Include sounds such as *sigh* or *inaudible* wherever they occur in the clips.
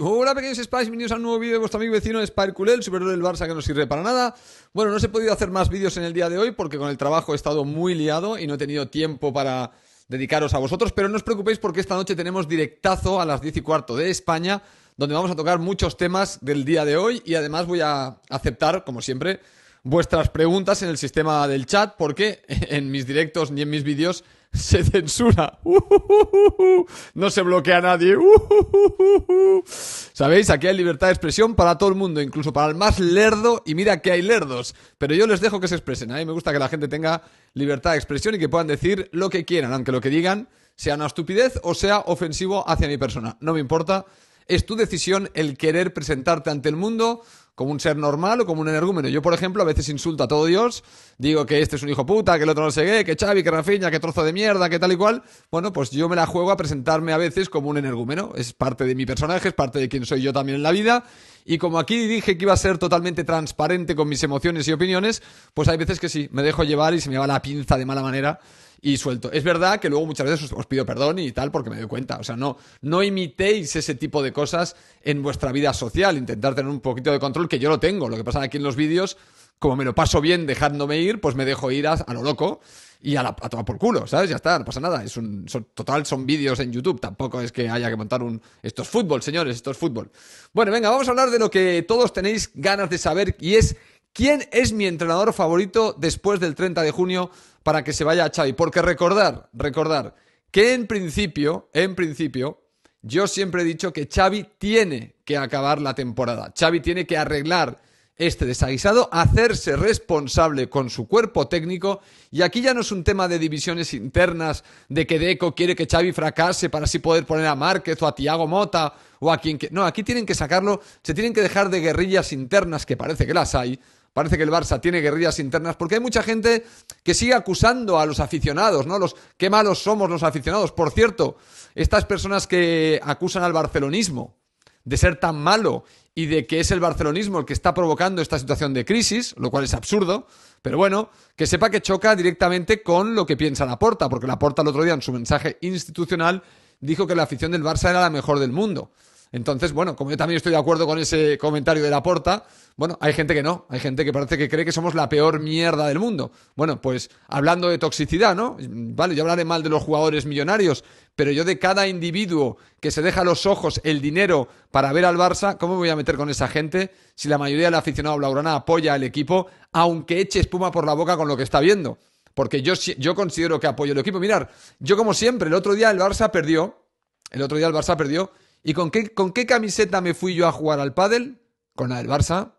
Hola pequeños Spice, bienvenidos a un nuevo vídeo de vuestro amigo vecino el superhéroe del Barça que no sirve para nada. Bueno, no os he podido hacer más vídeos en el día de hoy porque con el trabajo he estado muy liado y no he tenido tiempo para dedicaros a vosotros, pero no os preocupéis porque esta noche tenemos directazo a las 10 y cuarto de España, donde vamos a tocar muchos temas del día de hoy y además voy a aceptar, como siempre, vuestras preguntas en el sistema del chat porque *laughs* en mis directos ni en mis vídeos se censura. no se bloquea a nadie. ¿Sabéis? Aquí hay libertad de expresión para todo el mundo, incluso para el más lerdo. Y mira que hay lerdos. Pero yo les dejo que se expresen. A mí me gusta que la gente tenga libertad de expresión y que puedan decir lo que quieran, aunque lo que digan sea una estupidez o sea ofensivo hacia mi persona. No me importa es tu decisión el querer presentarte ante el mundo como un ser normal o como un energúmeno. Yo, por ejemplo, a veces insulto a todo Dios, digo que este es un hijo puta, que el otro no sé qué, que Xavi, que Rafiña, que trozo de mierda, que tal y cual. Bueno, pues yo me la juego a presentarme a veces como un energúmeno. Es parte de mi personaje, es parte de quien soy yo también en la vida. Y como aquí dije que iba a ser totalmente transparente con mis emociones y opiniones, pues hay veces que sí, me dejo llevar y se me va la pinza de mala manera y suelto. Es verdad que luego muchas veces os, pido perdón y tal porque me doy cuenta. O sea, no, no imitéis ese tipo de cosas en vuestra vida social. Intentar tener un poquito de control, que yo lo tengo. Lo que pasa aquí en los vídeos, como me lo paso bien dejándome ir, pues me dejo ir a, lo loco y a, la, tomar por culo, ¿sabes? Ya está, no pasa nada. Es un, total, son vídeos en YouTube. Tampoco es que haya que montar un... Esto es fútbol, señores, esto es fútbol. Bueno, venga, vamos a hablar de lo que todos tenéis ganas de saber y es... ¿Quién es mi entrenador favorito después del 30 de junio para que se vaya a Xavi. Porque recordar, recordar, que en principio, en principio, yo siempre he dicho que Xavi tiene que acabar la temporada. Xavi tiene que arreglar este desaguisado, hacerse responsable con su cuerpo técnico. Y aquí ya no es un tema de divisiones internas, de que Deco quiere que Xavi fracase para así poder poner a Márquez o a Tiago Mota o a quien que... No, aquí tienen que sacarlo, se tienen que dejar de guerrillas internas, que parece que las hay, Parece que el Barça tiene guerrillas internas porque hay mucha gente que sigue acusando a los aficionados, ¿no? Los qué malos somos los aficionados. Por cierto, estas personas que acusan al barcelonismo de ser tan malo y de que es el barcelonismo el que está provocando esta situación de crisis, lo cual es absurdo, pero bueno, que sepa que choca directamente con lo que piensa la Porta, porque la Porta el otro día en su mensaje institucional dijo que la afición del Barça era la mejor del mundo. Entonces, bueno, como yo también estoy de acuerdo con ese comentario de la porta, bueno, hay gente que no, hay gente que parece que cree que somos la peor mierda del mundo. Bueno, pues hablando de toxicidad, ¿no? Vale, yo hablaré mal de los jugadores millonarios, pero yo de cada individuo que se deja a los ojos el dinero para ver al Barça, ¿cómo me voy a meter con esa gente si la mayoría del aficionado blaugrana apoya al equipo, aunque eche espuma por la boca con lo que está viendo? Porque yo, yo considero que apoyo el equipo. Mirar, yo como siempre, el otro día el Barça perdió, el otro día el Barça perdió ¿Y con qué, con qué camiseta me fui yo a jugar al pádel? Con la del Barça.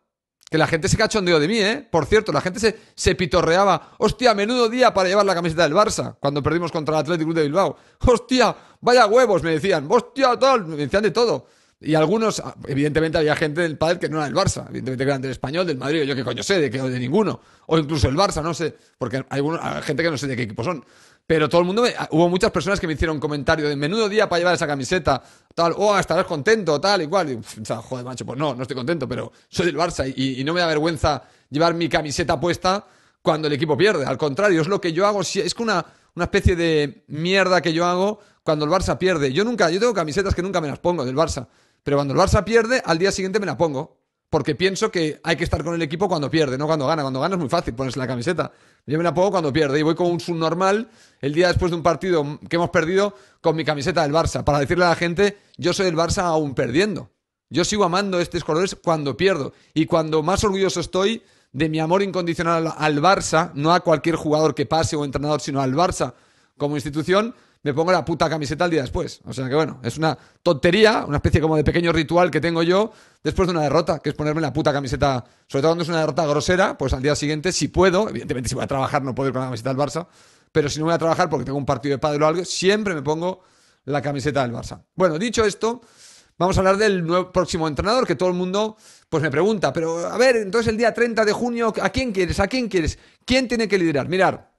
Que la gente se cachondeó de mí, ¿eh? Por cierto, la gente se, se pitorreaba. Hostia, menudo día para llevar la camiseta del Barça cuando perdimos contra el Atlético de Bilbao. Hostia, vaya huevos, me decían. Hostia, tal, me decían de todo. Y algunos, ah, evidentemente había gente del pádel que no era del Barça, evidentemente que eran del Español, del Madrid, yo qué coño sé, de, que, de ninguno, o incluso el Barça, no sé, porque hay, hay gente que no sé de qué equipo son. Pero todo el mundo, ah, hubo muchas personas que me hicieron comentario de menudo día para llevar esa camiseta, tal, oh, estarás contento, tal y cual. o sea, joder, macho, pues no, no estoy contento, pero soy del Barça y, no me da vergüenza llevar mi camiseta puesta cuando el equipo pierde. Al contrario, es lo que yo hago, es que una, una especie de mierda que yo hago cuando el Barça pierde. Yo nunca, yo tengo camisetas que nunca me las pongo del Barça, pero cuando el Barça pierde, al día siguiente me la pongo porque pienso que hay que estar con el equipo cuando pierde, no cuando gana. Cuando gana es muy fácil ponerse la camiseta. Yo me la pongo cuando pierde y voy con un normal el día después de un partido que hemos perdido con mi camiseta del Barça para decirle a la gente, yo soy el Barça aún perdiendo. Yo sigo amando estos colores cuando pierdo y cuando más orgulloso estoy de mi amor incondicional al Barça, no a cualquier jugador que pase o entrenador, sino al Barça como institución, me pongo la puta camiseta al día después. O sea que bueno, es una tontería, una especie como de pequeño ritual que tengo yo después de una derrota, que es ponerme la puta camiseta, sobre todo cuando es una derrota grosera, pues al día siguiente, si puedo, evidentemente si voy a trabajar no puedo ir con la camiseta del Barça, pero si no voy a trabajar porque tengo un partido de padre o algo, siempre me pongo la camiseta del Barça. Bueno, dicho esto, vamos a hablar del nuevo, próximo entrenador que todo el mundo pues me pregunta, pero a ver, entonces el día 30 de junio, ¿a quién quieres? ¿A quién quieres? ¿Quién tiene que liderar? Mirar,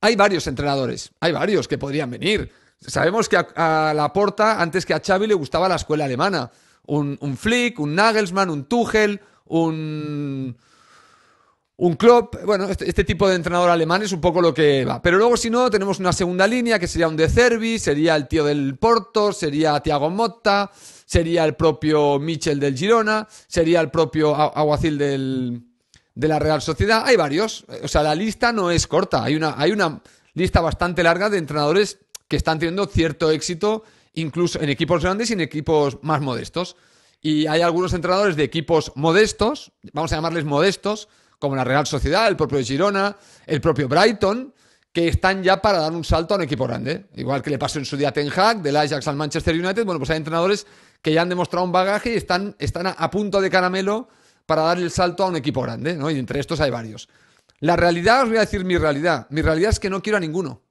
hay varios entrenadores, hay varios que podrían venir. Sabemos que a, la porta, antes que a Xavi, le gustaba la escuela alemana. Un, Flick, un Nagelsmann, un Tuchel, un, un Klopp. Bueno, este, este, tipo de entrenador alemán es un poco lo que va. Pero luego, si no, tenemos una segunda línea que sería un De Cervi, sería el tío del Porto, sería Thiago Motta, sería el propio Michel del Girona, sería el propio Aguacil del, de la Real Sociedad hay varios. O sea, la lista no es corta. Hay una, hay una lista bastante larga de entrenadores que están teniendo cierto éxito, incluso en equipos grandes y en equipos más modestos. Y hay algunos entrenadores de equipos modestos, vamos a llamarles modestos, como la Real Sociedad, el propio Girona, el propio Brighton, que están ya para dar un salto a un equipo grande. Igual que le pasó en su día Ten Hag, del Ajax al Manchester United. Bueno, pues hay entrenadores que ya han demostrado un bagaje y están, están a punto de caramelo para darle el salto a un equipo grande, ¿no? Y entre estos hay varios. La realidad, os voy a decir mi realidad. Mi realidad es que no quiero a ninguno.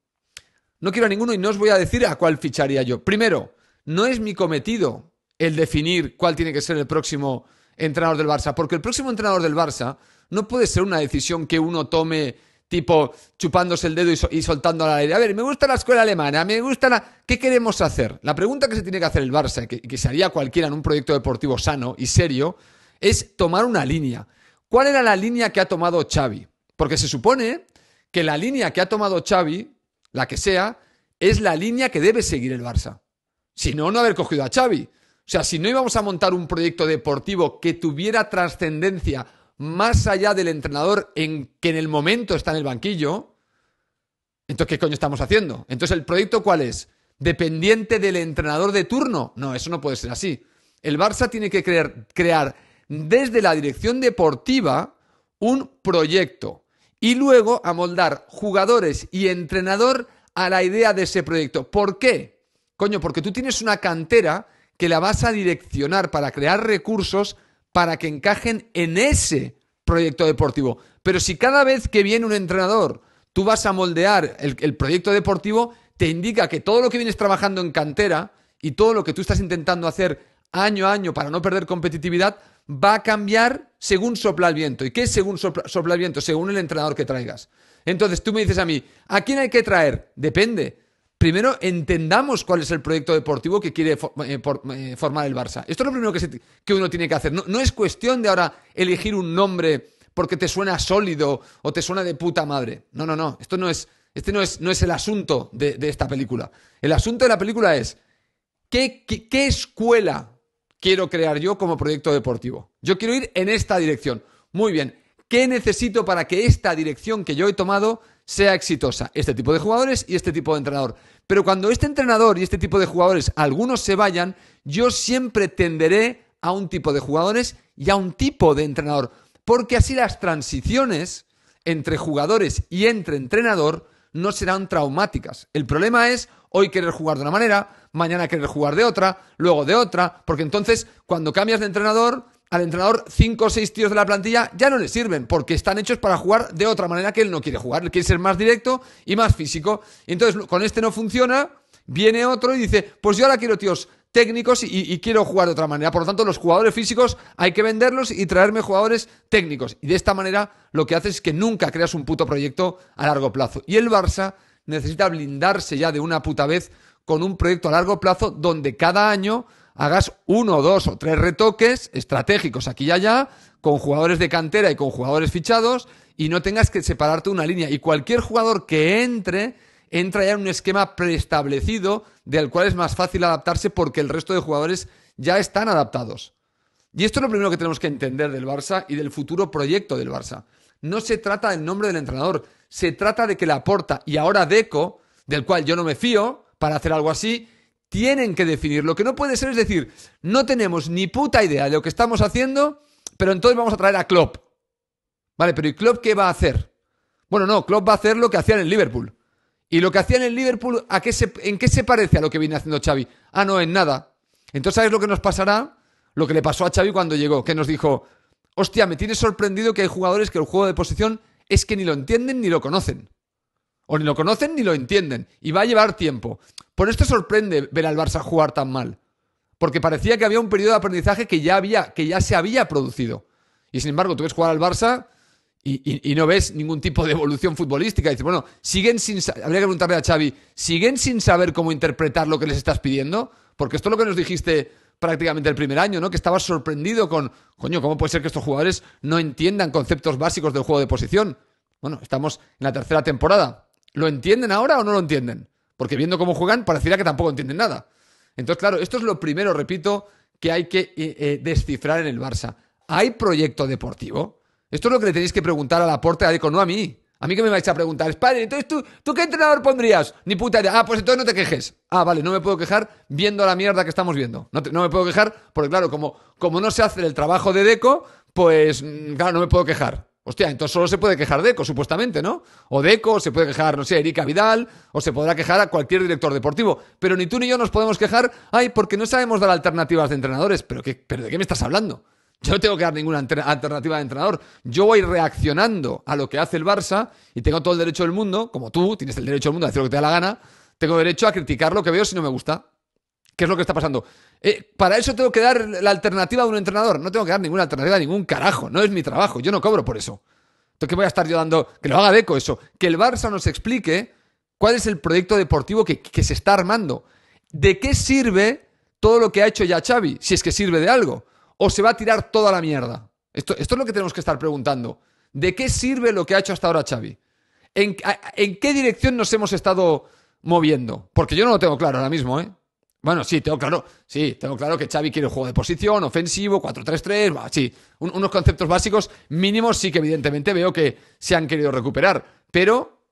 No quiero a ninguno y no os voy a decir a cuál ficharía yo. Primero, no es mi cometido el definir cuál tiene que ser el próximo entrenador del Barça, porque el próximo entrenador del Barça no puede ser una decisión que uno tome tipo chupándose el dedo y, soltando la aire... A ver, me gusta la escuela alemana, me gusta la... ¿Qué queremos hacer? La pregunta que se tiene que hacer el Barça, que, que se haría cualquiera en un proyecto deportivo sano y serio, es tomar una línea. ¿Cuál era la línea que ha tomado Xavi? Porque se supone que la línea que ha tomado Xavi, la que sea, es la línea que debe seguir el Barça. Si no, no haber cogido a Xavi. O sea, si no íbamos a montar un proyecto deportivo que tuviera trascendencia más allá del entrenador en que en el momento está en el banquillo, entonces ¿qué coño estamos haciendo? Entonces, ¿el proyecto cuál es? ¿Dependiente del entrenador de turno? No, eso no puede ser así. El Barça tiene que crear desde la dirección deportiva un proyecto y luego a moldar jugadores y entrenador a la idea de ese proyecto. ¿Por qué? Coño, porque tú tienes una cantera que la vas a direccionar para crear recursos para que encajen en ese proyecto deportivo. Pero si cada vez que viene un entrenador tú vas a moldear el proyecto deportivo, te indica que todo lo que vienes trabajando en cantera y todo lo que tú estás intentando hacer año a año para no perder competitividad, va a cambiar según sopla el viento. ¿Y qué es según sopla, el viento? Según el entrenador que traigas. Entonces tú me dices a mí, ¿a quién hay que traer? Depende. Primero entendamos cuál es el proyecto deportivo que quiere eh, eh, formar el Barça. Esto es lo primero que, uno tiene que hacer. No, es cuestión de ahora elegir un nombre porque te suena sólido o te suena de puta madre. No, no, no. Esto no es, este no es, el asunto de, esta película. El asunto de la película es qué escuela quiero crear yo como proyecto deportivo. Yo quiero ir en esta dirección. Muy bien, ¿qué necesito para que esta dirección que yo he tomado sea exitosa? Este tipo de jugadores y este tipo de entrenador. Pero cuando este entrenador y este tipo de jugadores, algunos se vayan, yo siempre tenderé a un tipo de jugadores y a un tipo de entrenador. Porque así las transiciones entre jugadores y entre entrenador no serán traumáticas. El problema es hoy querer jugar de una manera, mañana querer jugar de otra, luego de otra, porque entonces cuando cambias de entrenador, al entrenador cinco o seis tíos de la plantilla ya no le sirven, porque están hechos para jugar de otra manera que él no quiere jugar, él quiere ser más directo y más físico. Y entonces con este no funciona, viene otro y dice, pues yo ahora quiero tíos técnicos y, quiero jugar de otra manera. Por lo tanto, los jugadores físicos hay que venderlos y traerme jugadores técnicos. Y de esta manera lo que haces es que nunca creas un puto proyecto a largo plazo. Y el Barça necesita blindarse ya de una puta vez con un proyecto a largo plazo donde cada año hagas uno, dos o tres retoques estratégicos aquí y allá, con jugadores de cantera y con jugadores fichados, y no tengas que separarte una línea. Y cualquier jugador que entre entra ya en un esquema preestablecido del cual es más fácil adaptarse porque el resto de jugadores ya están adaptados. Y esto es lo primero que tenemos que entender del Barça y del futuro proyecto del Barça. No se trata del nombre del entrenador, se trata de que la aporta y ahora Deco, del cual yo no me fío, para hacer algo así, tienen que definir. Lo que no puede ser es decir, no tenemos ni puta idea de lo que estamos haciendo, pero entonces vamos a traer a Klopp. Vale, pero ¿y Klopp qué va a hacer? Bueno, no, Klopp va a hacer lo que hacían en Liverpool. Y lo que hacía en el Liverpool, ¿a qué ¿en qué se parece a lo que viene haciendo Xavi? Ah, no, en nada. Entonces, ¿sabes lo que nos pasará? Lo que le pasó a Xavi cuando llegó, que nos dijo, hostia, me tiene sorprendido que hay jugadores que el juego de posición es que ni lo entienden ni lo conocen. O ni lo conocen ni lo entienden. Y va a llevar tiempo. Por esto sorprende ver al Barça jugar tan mal. Porque parecía que había un periodo de aprendizaje que ya, había, que ya se había producido. Y sin embargo, tú ves jugar al Barça y, no ves ningún tipo de evolución futbolística. dices, bueno, siguen sin. Habría que preguntarle a Xavi, ¿siguen sin saber cómo interpretar lo que les estás pidiendo? Porque esto es lo que nos dijiste prácticamente el primer año, ¿no? Que estabas sorprendido con, coño, ¿cómo puede ser que estos jugadores no entiendan conceptos básicos del juego de posición? Bueno, estamos en la tercera temporada. ¿Lo entienden ahora o no lo entienden? Porque viendo cómo juegan, pareciera que tampoco entienden nada. Entonces, claro, esto es lo primero, repito, que hay que eh, eh, descifrar en el Barça. ¿Hay proyecto deportivo? Esto es lo que le tenéis que preguntar a la a Deco no a mí. A mí que me vais a preguntar, padre, entonces tú, ¿tú qué entrenador pondrías? Ni puta idea. Ah, pues entonces no te quejes. Ah, vale, no me puedo quejar viendo la mierda que estamos viendo. No, me puedo quejar porque, claro, como, como no se hace el trabajo de Deco, pues, mm, claro, no me puedo quejar. Hostia, entonces solo se puede quejar Deco, supuestamente, ¿no? O Deco, o se puede quejar, no sé, Erika Vidal, o se podrá quejar a cualquier director deportivo. Pero ni tú ni yo nos podemos quejar, ay, porque no sabemos dar alternativas de entrenadores. ¿Pero, qué, pero de qué me estás hablando? Yo no tengo que dar ninguna alternativa de entrenador. Yo voy reaccionando a lo que hace el Barça y tengo todo el derecho del mundo, como tú, tienes el derecho del mundo a decir lo que te da la gana, tengo derecho a criticar lo que veo si no me gusta. ¿Qué es lo que está pasando? Eh, para eso tengo que dar la alternativa de un entrenador. No tengo que dar ninguna alternativa, ningún carajo. No es mi trabajo. Yo no cobro por eso. Entonces, ¿qué voy a estar yo dando? Que lo haga Deco eso. Que el Barça nos explique cuál es el proyecto deportivo que, que se está armando. ¿De qué sirve todo lo que ha hecho ya Xavi? Si es que sirve de algo o se va a tirar toda la mierda? Esto, esto es lo que tenemos que estar preguntando. ¿De qué sirve lo que ha hecho hasta ahora Xavi? ¿En, qué dirección nos hemos estado moviendo? Porque yo no lo tengo claro ahora mismo, ¿eh? Bueno, sí, tengo claro, sí, tengo claro que Xavi quiere un juego de posición, ofensivo, 4-3-3, sí, unos conceptos básicos mínimos sí que evidentemente veo que se han querido recuperar, pero,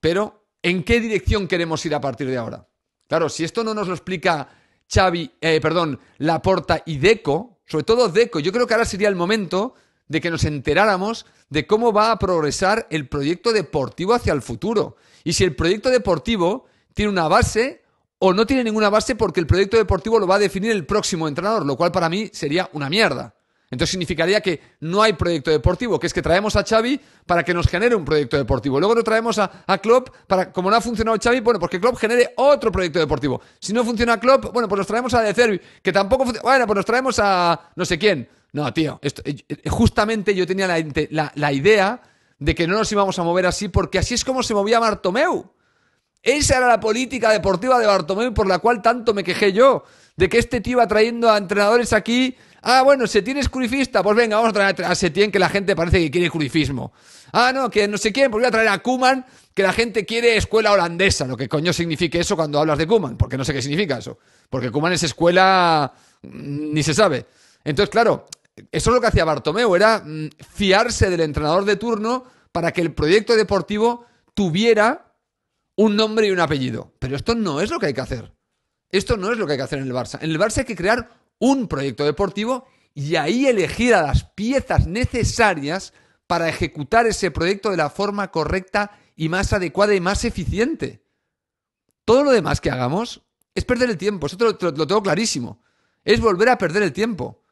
pero, ¿en qué dirección queremos ir a partir de ahora? Claro, si esto no nos lo explica Xavi, eh, perdón, Laporta y Deco, sobre todo Deco, yo creo que ahora sería el momento de que nos enteráramos de cómo va a progresar el proyecto deportivo hacia el futuro. Y si el proyecto deportivo tiene una base o no tiene ninguna base porque el proyecto deportivo lo va a definir el próximo entrenador, lo cual para mí sería una mierda. Entonces significaría que no hay proyecto deportivo, que es que traemos a Xavi para que nos genere un proyecto deportivo. Luego lo traemos a, Klopp para, como no ha funcionado Xavi, bueno, porque pues Klopp genere otro proyecto deportivo. Si no funciona Klopp, bueno, pues nos traemos a De que tampoco funciona. Bueno, pues nos traemos a no sé quién. No, tío, eh, eh, justamente yo tenía la, idea de que no nos íbamos a mover así, porque así es como se movía Bartomeu. Esa era la política deportiva de Bartomeu por la cual tanto me quejé yo, de que este tío iba trayendo a entrenadores aquí Ah, bueno, se tiene curifista. Pues venga, vamos a traer a tiene que la gente parece que quiere curifismo. Ah, no, que no sé quién, pues voy a traer a Kuman, que la gente quiere escuela holandesa. Lo que coño significa eso cuando hablas de Kuman, porque no sé qué significa eso. Porque Kuman es escuela. Mm, ni se sabe. Entonces, claro, eso es lo que hacía Bartomeu, era mm, fiarse del entrenador de turno para que el proyecto deportivo tuviera un nombre y un apellido. Pero esto no es lo que hay que hacer. Esto no es lo que hay que hacer en el Barça. En el Barça hay que crear un proyecto deportivo y ahí elegir a las piezas necesarias para ejecutar ese proyecto de la forma correcta y más adecuada y más eficiente. Todo lo demás que hagamos es perder el tiempo, eso te lo, tengo clarísimo, es volver a perder el tiempo.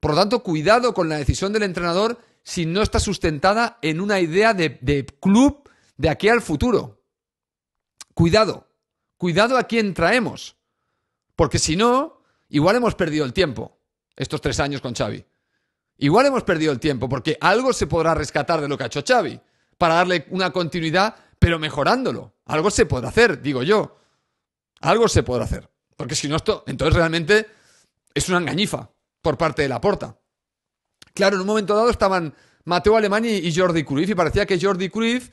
Por lo tanto, cuidado con la decisión del entrenador si no está sustentada en una idea de, de club de aquí al futuro. Cuidado, cuidado a quién traemos, porque si no, Igual hemos perdido el tiempo estos tres años con Xavi. Igual hemos perdido el tiempo porque algo se podrá rescatar de lo que ha hecho Xavi para darle una continuidad, pero mejorándolo. Algo se podrá hacer, digo yo. Algo se podrá hacer. Porque si no, esto, entonces realmente es una engañifa por parte de la porta. Claro, en un momento dado estaban Mateo Alemany y Jordi Cruyff y parecía que Jordi Cruyff,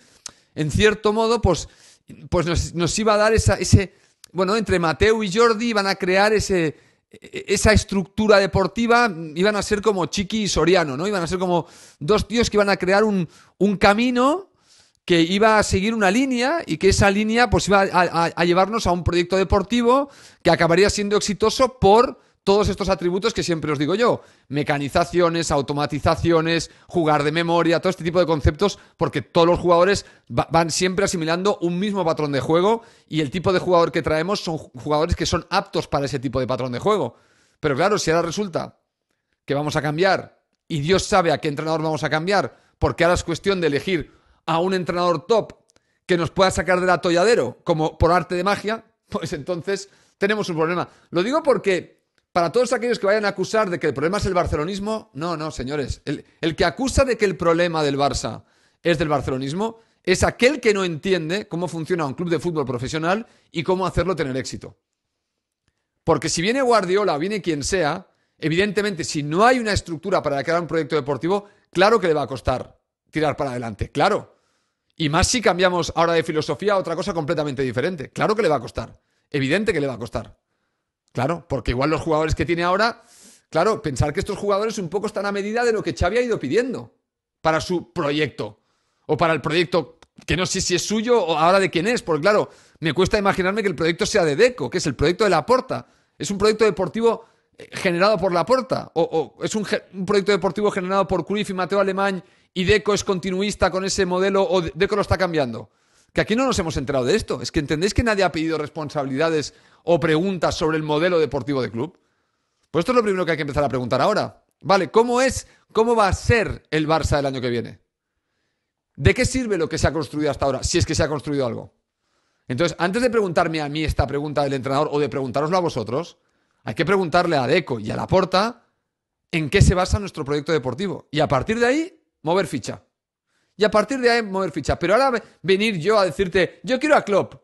en cierto modo, pues, pues nos, iba a dar esa, ese... Bueno, entre Mateo y Jordi iban a crear ese, esa estructura deportiva iban a ser como Chiqui y Soriano, ¿no? Iban a ser como dos tíos que iban a crear un, camino que iba a seguir una línea y que esa línea pues iba a llevarnos a un proyecto deportivo que acabaría siendo exitoso por todos estos atributos que siempre os digo yo, mecanizaciones, automatizaciones, jugar de memoria, todo este tipo de conceptos, porque todos los jugadores van siempre asimilando un mismo patrón de juego y el tipo de jugador que traemos son jugadores que son aptos para ese tipo de patrón de juego. Pero claro, si ahora resulta que vamos a cambiar y Dios sabe a qué entrenador vamos a cambiar, porque ahora es cuestión de elegir a un entrenador top que nos pueda sacar del atolladero, como por arte de magia, *laughs* pues entonces tenemos un problema. Lo digo porque para todos aquellos que vayan a acusar de que el problema es el barcelonismo, no, no, señores. El, que acusa de que el problema del Barça es del barcelonismo es aquel que no entiende cómo funciona un club de fútbol profesional y cómo hacerlo tener éxito. Porque si viene Guardiola o viene quien sea, evidentemente si no hay una estructura para crear un proyecto deportivo, claro que le va a costar tirar para adelante, claro. Y más si cambiamos ahora de filosofía a otra cosa completamente diferente. Claro que le va a costar. Evidente que le va a costar. Claro, porque igual los jugadores que tiene ahora, claro, pensar que estos jugadores un poco están a medida de lo que Xavi ha ido pidiendo para su proyecto o para el proyecto que no sé si es suyo o ahora de quién es, porque claro, me cuesta imaginarme que el proyecto sea de Deco, que es el proyecto de la Porta. Es un proyecto deportivo eh, generado por la o, o es un, proyecto deportivo generado por Cruyff y Mateo Alemán y Deco es continuista con ese modelo o Deco lo está cambiando que aquí no nos hemos enterado de esto. Es que entendéis que nadie ha pedido responsabilidades o preguntas sobre el modelo deportivo de club. Pues esto es lo primero que hay que empezar a preguntar ahora. Vale, ¿cómo es, cómo va a ser el Barça del año que viene? ¿De qué sirve lo que se ha construido hasta ahora, si es que se ha construido algo? Entonces, antes de preguntarme a mí esta pregunta del entrenador o de preguntároslo a vosotros, hay que preguntarle a Deco y a Laporta en qué se basa nuestro proyecto deportivo. Y a partir de ahí, mover ficha y a partir de ahí mover fichas Pero ahora venir yo a decirte, yo quiero a Klopp.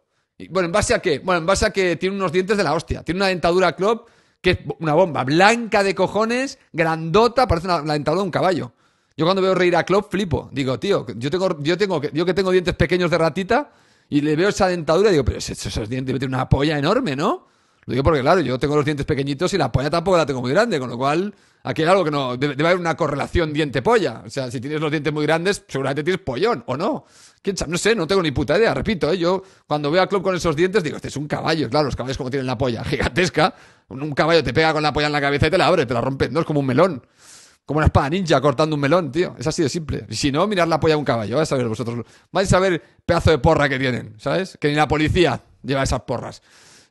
bueno, ¿en base a qué? Bueno, en base a que tiene unos dientes de la hostia. Tiene una dentadura Klopp que es una bomba, blanca de cojones, grandota, parece la dentadura de un caballo. Yo cuando veo reír a Klopp flipo. Digo, tío, yo tengo, yo tengo, yo que tengo dientes pequeños de ratita y le veo esa dentadura digo, pero esos, esos dientes tienen una polla enorme, ¿no? Lo digo porque, claro, yo tengo los dientes pequeñitos y la polla tampoco la tengo muy grande, con lo cual aquí hay algo que no. Debe, haber una correlación diente-polla. O sea, si tienes los dientes muy grandes, seguramente tienes pollón, ¿o no? ¿Quién sabe? No sé, no tengo ni puta idea. Repito, ¿eh? yo cuando veo a club con esos dientes digo, este es un caballo. Claro, los caballos como tienen la polla *laughs* gigantesca. Un caballo te pega con la polla en la cabeza y te la abre, te la rompe. No es como un melón. Como una espada ninja cortando un melón, tío. Es así de simple. Y si no, mirar la polla de un caballo. Vais a ver vosotros. Vais a ver pedazo de porra que tienen, ¿sabes? Que ni la policía lleva esas porras.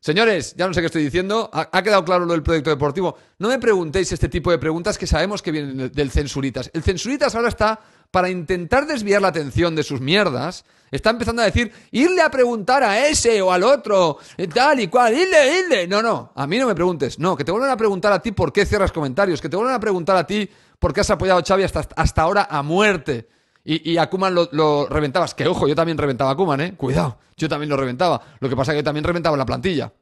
Señores, ya no sé qué estoy diciendo. ¿Ha, quedado claro lo del proyecto deportivo? No me preguntéis este tipo de preguntas que sabemos que vienen del censuritas. El censuritas ahora está para intentar desviar la atención de sus mierdas. Está empezando a decir, irle a preguntar a ese o al otro, eh, tal y cual, irle, irle. No, no, a mí no me preguntes. No, que te vuelvan a preguntar a ti por qué cierras comentarios, que te vuelvan a preguntar a ti por qué has apoyado a Xavi hasta, hasta ahora a muerte. Y, a Kuman lo, reventabas. Que ojo, yo también reventaba a ¿eh? Cuidado, yo también lo reventaba. Lo que pasa es que también reventaba la plantilla.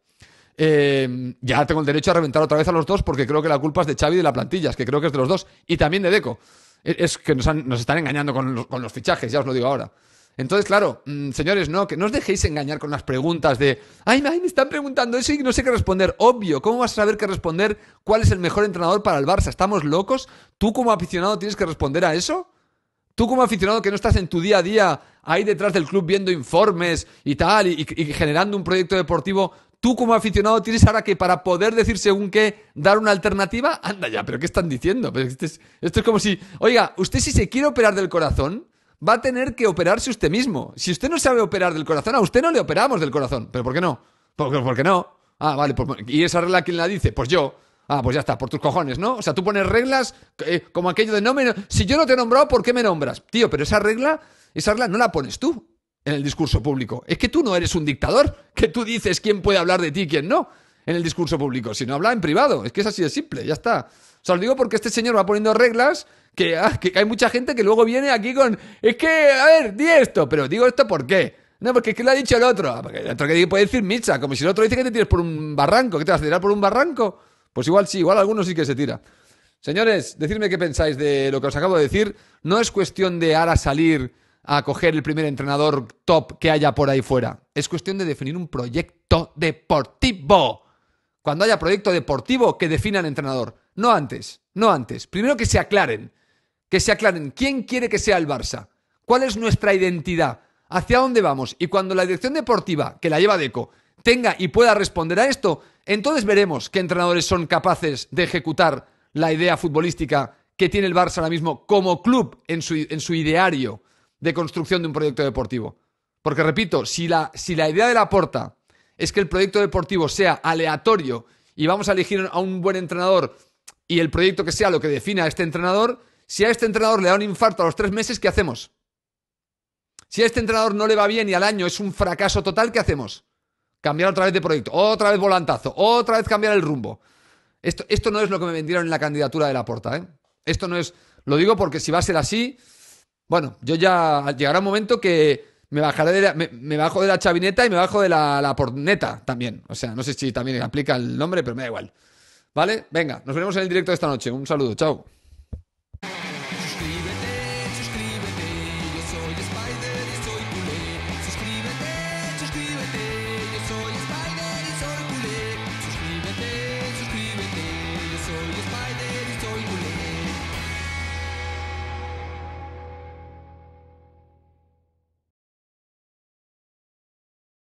Eh, ya tengo el derecho a reventar otra vez a los dos porque creo que la culpa es de Xavi y de la plantilla, es que creo que es de los dos. Y también de Deco. Es, que nos, están engañando con los, fichajes, ya os lo digo ahora. Entonces, claro, mm, señores, no, que no os dejéis engañar con las preguntas de, ay, me están preguntando eso y no sé qué responder. Obvio, ¿cómo vas a saber qué responder? ¿Cuál es el mejor entrenador para el Barça? ¿Estamos locos? ¿Tú como aficionado tienes que responder a eso? Tú como aficionado que no estás en tu día a día ahí detrás del club viendo informes y tal y, generando un proyecto deportivo, tú como aficionado tienes ahora que para poder decir según qué dar una alternativa, anda ya, pero ¿qué están diciendo? Este esto, es, como si, oiga, usted si se quiere operar del corazón, va a tener que operarse usted mismo. Si usted no sabe operar del corazón, a usted no le operamos del corazón. ¿Pero por qué no? ¿Por, qué no? Ah, vale, pues, ¿y esa regla quién la dice? Pues yo. Ah, pues ya está, por tus cojones, ¿no? O sea, tú pones reglas eh, como aquello de no me... Si yo no te he nombrado, ¿por qué me nombras? Tío, pero esa regla, esa regla no la pones tú en el discurso público. Es que tú no eres un dictador, que tú dices quién puede hablar de ti y quién no en el discurso público, no habla en privado. Es que es así de simple, ya está. O sea, digo porque este señor va poniendo reglas que, ah, que hay mucha gente que luego viene aquí con... Es que, a ver, di esto, pero digo esto ¿por qué? No, porque es que lo ha dicho el otro. Ah, porque el otro que puede decir Mitcha, como si el otro dice que te tires por un barranco, que te vas a tirar por un barranco. Pues igual sí, igual algunos sí que se tira. Señores, decidme qué pensáis de lo que os acabo de decir. No es cuestión de ahora salir a coger el primer entrenador top que haya por ahí fuera. Es cuestión de definir un proyecto deportivo. Cuando haya proyecto deportivo, que defina el entrenador. No antes, no antes. Primero que se aclaren. Que se aclaren quién quiere que sea el Barça. ¿Cuál es nuestra identidad? ¿Hacia dónde vamos? Y cuando la dirección deportiva, que la lleva Deco, tenga y pueda responder a esto, entonces veremos qué entrenadores son capaces de ejecutar la idea futbolística que tiene el Barça ahora mismo como club en su, en su ideario de construcción de un proyecto deportivo. Porque repito, si la, si la idea de la porta es que el proyecto deportivo sea aleatorio y vamos a elegir a un buen entrenador y el proyecto que sea lo que defina a este entrenador, si a este entrenador le da un infarto a los tres meses, ¿qué hacemos? Si a este entrenador no le va bien y al año es un fracaso total, ¿qué hacemos? Cambiar otra vez de proyecto, otra vez volantazo, otra vez cambiar el rumbo. Esto, esto no es lo que me vendieron en la candidatura de la porta. ¿eh? Esto no es. Lo digo porque si va a ser así, bueno, yo ya llegará un momento que me bajaré de la, me, bajo de la chavineta y me bajo de la, la, porneta también. O sea, no sé si también aplica el nombre, pero me da igual. ¿Vale? Venga, nos vemos en el directo de esta noche. Un saludo, chao.